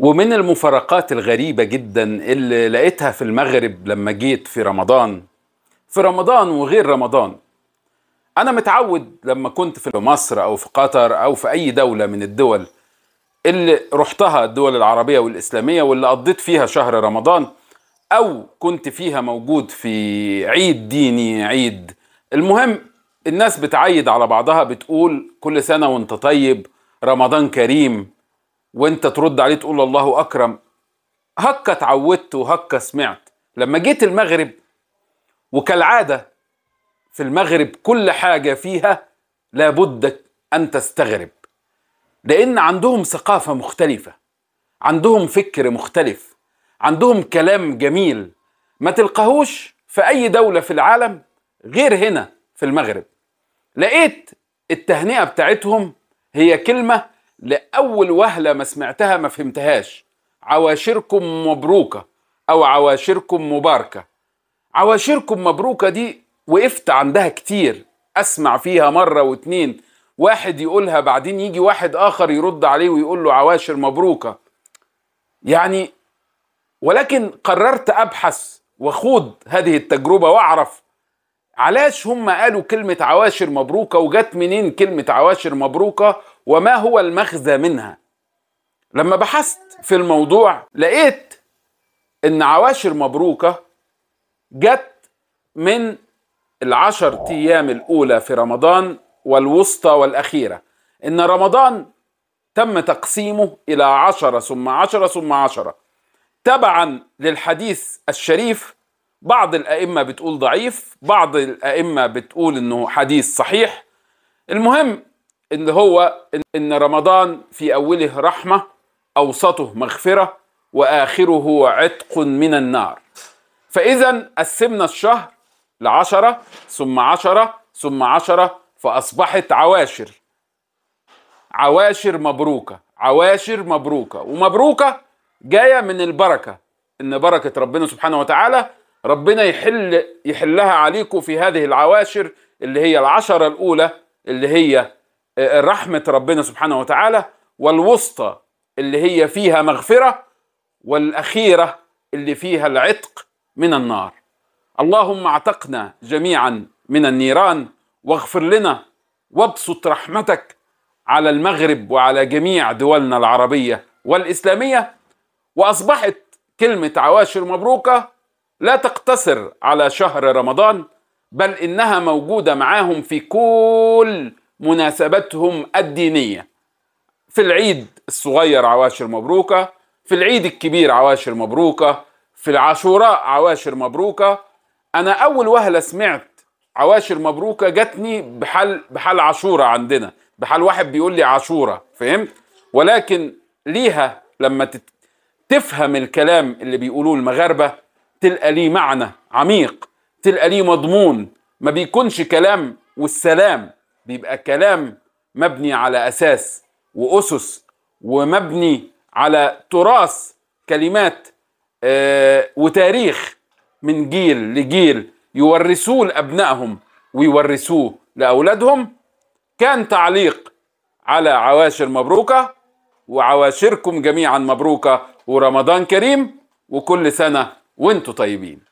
ومن المفارقات الغريبة جدا اللي لقيتها في المغرب لما جيت في رمضان في رمضان وغير رمضان أنا متعود لما كنت في مصر أو في قطر أو في أي دولة من الدول اللي رحتها الدول العربية والإسلامية واللي قضيت فيها شهر رمضان أو كنت فيها موجود في عيد ديني عيد المهم الناس بتعيد على بعضها بتقول كل سنة وانت طيب رمضان كريم وانت ترد عليه تقول الله اكرم هكا اتعودت وهكا سمعت لما جيت المغرب وكالعاده في المغرب كل حاجه فيها لابد ان تستغرب لان عندهم ثقافه مختلفه عندهم فكر مختلف عندهم كلام جميل ما تلقاهوش في اي دوله في العالم غير هنا في المغرب لقيت التهنئه بتاعتهم هي كلمه لأول وهلة ما سمعتها ما فهمتهاش عواشركم مبروكة أو عواشركم مباركة عواشركم مبروكة دي وقفت عندها كتير أسمع فيها مرة واتنين واحد يقولها بعدين يجي واحد آخر يرد عليه ويقول له عواشر مبروكة يعني ولكن قررت أبحث وخوض هذه التجربة وأعرف علاش هم قالوا كلمة عواشر مبروكة وجت منين كلمة عواشر مبروكة وما هو المغزى منها لما بحثت في الموضوع لقيت ان عواشر مبروكة جت من العشر ايام الاولى في رمضان والوسطى والاخيرة ان رمضان تم تقسيمه الى عشرة ثم عشرة ثم عشرة تبعا للحديث الشريف بعض الأئمة بتقول ضعيف بعض الأئمة بتقول إنه حديث صحيح المهم اللي هو إن رمضان في أوله رحمة أوسطه مغفرة وآخره عتق من النار فإذا قسمنا الشهر لعشرة ثم عشرة ثم عشرة فأصبحت عواشر عواشر مبروكة عواشر مبروكة ومبروكة جاية من البركة إن بركة ربنا سبحانه وتعالى ربنا يحل يحلها عليكم في هذه العواشر اللي هي العشرة الأولى اللي هي آه، رحمة ربنا سبحانه وتعالى والوسطى اللي هي فيها مغفرة والأخيرة اللي فيها العتق من النار اللهم اعتقنا جميعا من النيران واغفر لنا وابسط رحمتك على المغرب وعلى جميع دولنا العربية والإسلامية وأصبحت كلمة عواشر مبروكة لا تقتصر على شهر رمضان بل انها موجوده معاهم في كل مناسباتهم الدينيه في العيد الصغير عواشر مبروكه في العيد الكبير عواشر مبروكه في العاشوراء عواشر مبروكه انا اول وهله سمعت عواشر مبروكه جاتني بحال بحال عاشوره عندنا بحال واحد بيقول لي عاشوره فهمت ولكن ليها لما تفهم الكلام اللي بيقولوه المغاربه تلقى ليه معنى عميق تلقى ليه مضمون ما بيكونش كلام والسلام بيبقى كلام مبني على اساس واسس ومبني على تراث كلمات آه، وتاريخ من جيل لجيل يورثوه لابنائهم ويورثوه لاولادهم كان تعليق على عواشر مبروكه وعواشركم جميعا مبروكه ورمضان كريم وكل سنه وانتوا طيبين